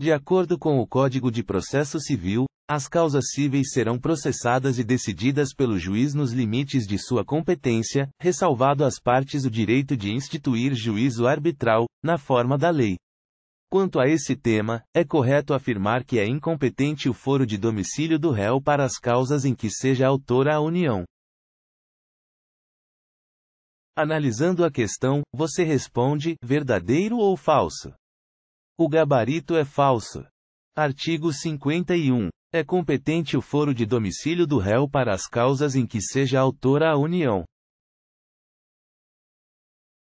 De acordo com o Código de Processo Civil, as causas cíveis serão processadas e decididas pelo juiz nos limites de sua competência, ressalvado às partes o direito de instituir juízo arbitral, na forma da lei. Quanto a esse tema, é correto afirmar que é incompetente o foro de domicílio do réu para as causas em que seja autora a União. Analisando a questão, você responde: verdadeiro ou falso? O gabarito é falso. Artigo 51. É competente o foro de domicílio do réu para as causas em que seja autora a União.